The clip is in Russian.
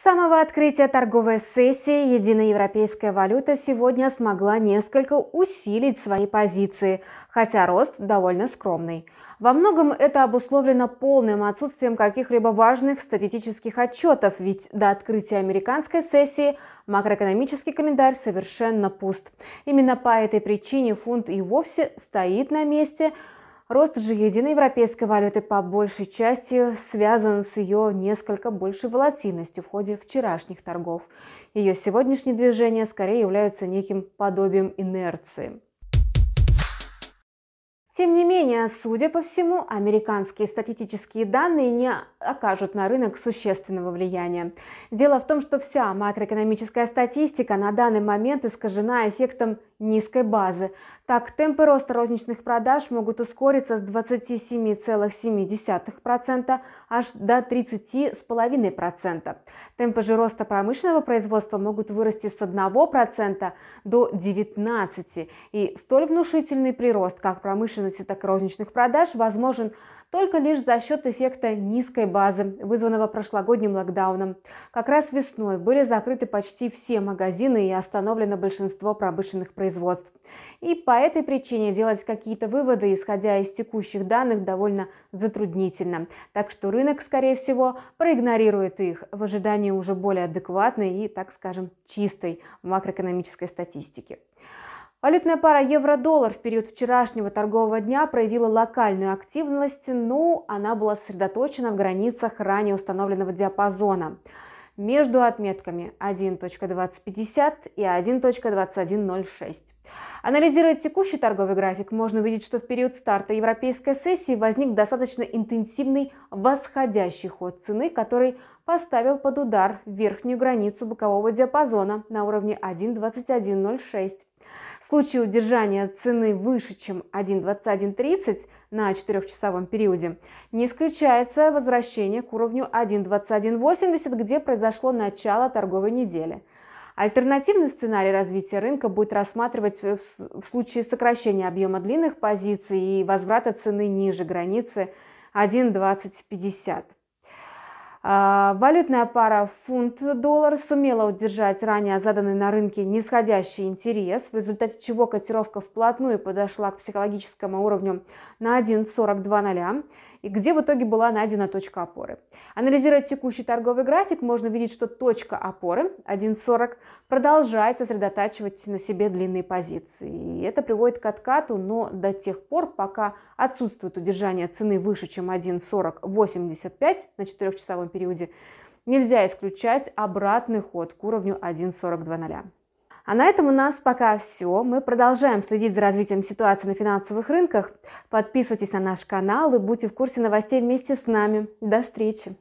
С самого открытия торговой сессии единая европейская валюта сегодня смогла несколько усилить свои позиции, хотя рост довольно скромный. Во многом это обусловлено полным отсутствием каких-либо важных статистических отчетов, ведь до открытия американской сессии макроэкономический календарь совершенно пуст. Именно по этой причине фунт и вовсе стоит на месте – Рост же единой европейской валюты по большей части связан с ее несколько большей волатильностью в ходе вчерашних торгов. Ее сегодняшние движения скорее являются неким подобием инерции. Тем не менее, судя по всему, американские статистические данные не окажут на рынок существенного влияния. Дело в том, что вся макроэкономическая статистика на данный момент искажена эффектом низкой базы. Так, темпы роста розничных продаж могут ускориться с 27,7% аж до 30,5%. Темпы же роста промышленного производства могут вырасти с 1% до 19%. И столь внушительный прирост как промышленный устойчивости так и розничных продаж возможен только лишь за счет эффекта низкой базы, вызванного прошлогодним локдауном. Как раз весной были закрыты почти все магазины и остановлено большинство промышленных производств. И по этой причине делать какие-то выводы, исходя из текущих данных, довольно затруднительно. Так что рынок, скорее всего, проигнорирует их в ожидании уже более адекватной и, так скажем, чистой макроэкономической статистики. Валютная пара евро-доллар в период вчерашнего торгового дня проявила локальную активность, но ну, она была сосредоточена в границах ранее установленного диапазона между отметками 1.2050 и 1.2106. Анализируя текущий торговый график, можно увидеть, что в период старта европейской сессии возник достаточно интенсивный восходящий ход цены, который поставил под удар верхнюю границу бокового диапазона на уровне 1.2106. В случае удержания цены выше, чем 1.2130 на 4-часовом периоде, не исключается возвращение к уровню 1.2180, где произошло начало торговой недели. Альтернативный сценарий развития рынка будет рассматривать в случае сокращения объема длинных позиций и возврата цены ниже границы 1.2050. А, валютная пара фунт-доллар сумела удержать ранее заданный на рынке нисходящий интерес, в результате чего котировка вплотную подошла к психологическому уровню на 1.42.0 и где в итоге была найдена точка опоры. Анализируя текущий торговый график, можно видеть, что точка опоры 1.40 продолжает сосредотачивать на себе длинные позиции. И это приводит к откату, но до тех пор, пока отсутствует удержание цены выше, чем 1.4085 на 4-часовом периоде, нельзя исключать обратный ход к уровню 1.42.0. А на этом у нас пока все. Мы продолжаем следить за развитием ситуации на финансовых рынках. Подписывайтесь на наш канал и будьте в курсе новостей вместе с нами. До встречи!